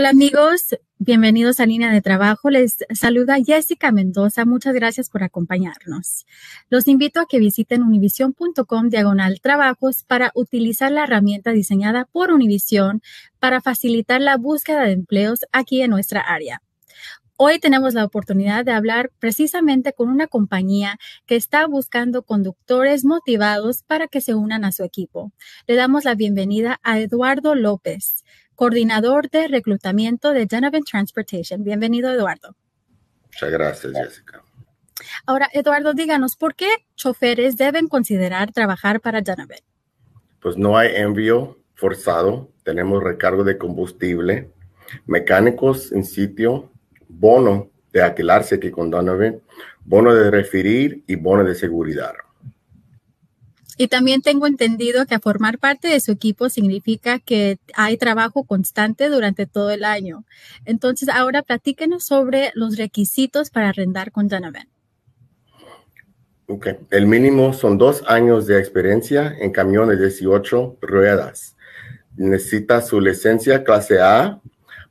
Hola amigos, bienvenidos a Línea de Trabajo. Les saluda Jessica Mendoza. Muchas gracias por acompañarnos. Los invito a que visiten univision.com diagonal trabajos para utilizar la herramienta diseñada por Univision para facilitar la búsqueda de empleos aquí en nuestra área. Hoy tenemos la oportunidad de hablar precisamente con una compañía que está buscando conductores motivados para que se unan a su equipo. Le damos la bienvenida a Eduardo López, coordinador de reclutamiento de Donovan Transportation. Bienvenido, Eduardo. Muchas gracias, Jessica. Ahora, Eduardo, díganos, ¿por qué choferes deben considerar trabajar para Donovan? Pues no hay envío forzado, tenemos recargo de combustible, mecánicos en sitio, bono de alquilarse aquí con Donovan, bono de referir y bono de seguridad. Y también tengo entendido que formar parte de su equipo significa que hay trabajo constante durante todo el año. Entonces, ahora platíquenos sobre los requisitos para arrendar con Donovan. Ok, El mínimo son dos años de experiencia en camiones de 18 ruedas. Necesita su licencia clase A,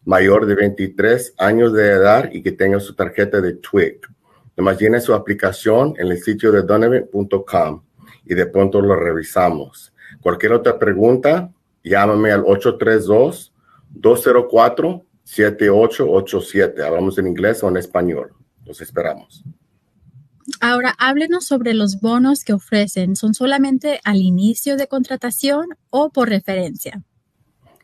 mayor de 23 años de edad y que tenga su tarjeta de TWIC. Además, llene su aplicación en el sitio de donovan.com y de pronto lo revisamos. Cualquier otra pregunta, llámame al 832-204-7887. Hablamos en inglés o en español. Los esperamos. Ahora, háblenos sobre los bonos que ofrecen. ¿Son solamente al inicio de contratación o por referencia?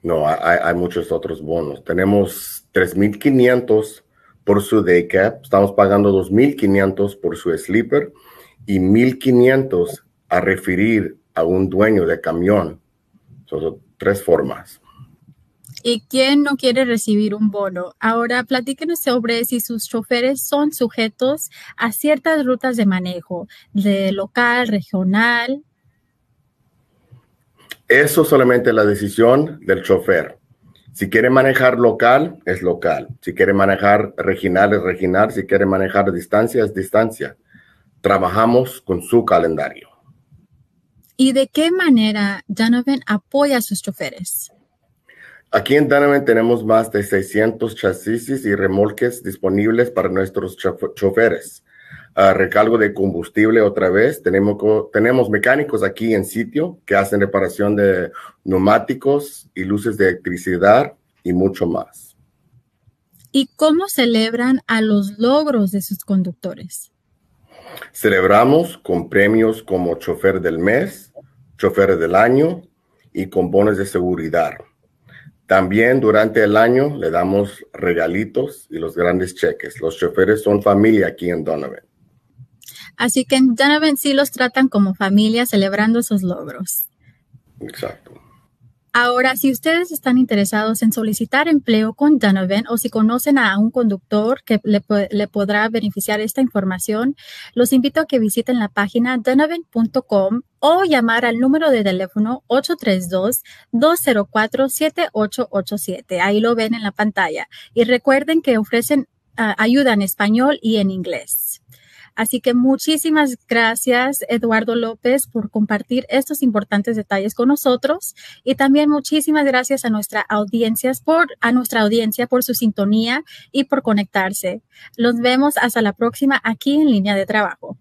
No, hay, muchos otros bonos. Tenemos 3,500 por su day cap. Estamos pagando 2,500 por su sleeper y 1,500 a referir a un dueño de camión. Son tres formas. ¿Y quién no quiere recibir un bono? Ahora platíquenos sobre si sus choferes son sujetos a ciertas rutas de manejo, de local, regional. Eso es solamente la decisión del chofer. Si quiere manejar local, es local. Si quiere manejar regional, es regional. Si quiere manejar distancia, es distancia. Trabajamos con su calendario. ¿Y de qué manera Donovan apoya a sus choferes? Aquí en Danoven tenemos más de 600 chasis y remolques disponibles para nuestros choferes. A recargo de combustible otra vez. Tenemos, tenemos mecánicos aquí en sitio que hacen reparación de neumáticos y luces de electricidad y mucho más. ¿Y cómo celebran a los logros de sus conductores? Celebramos con premios como Chofer del Mes, Chofer del Año y con bonos de seguridad. También durante el año le damos regalitos y los grandes cheques. Los choferes son familia aquí en Donovan. Así que en Donovan sí los tratan como familia celebrando sus logros. Exacto. Ahora, si ustedes están interesados en solicitar empleo con Donovan o si conocen a un conductor que le, podrá beneficiar esta información, los invito a que visiten la página donovan.com o llamar al número de teléfono 832-204-7887. Ahí lo ven en la pantalla. Y recuerden que ofrecen ah, ayuda en español y en inglés. Así que muchísimas gracias, Eduardo López, por compartir estos importantes detalles con nosotros. Y también muchísimas gracias a nuestra audiencia por, a nuestra audiencia por su sintonía y por conectarse. Los vemos hasta la próxima aquí en Línea de Trabajo.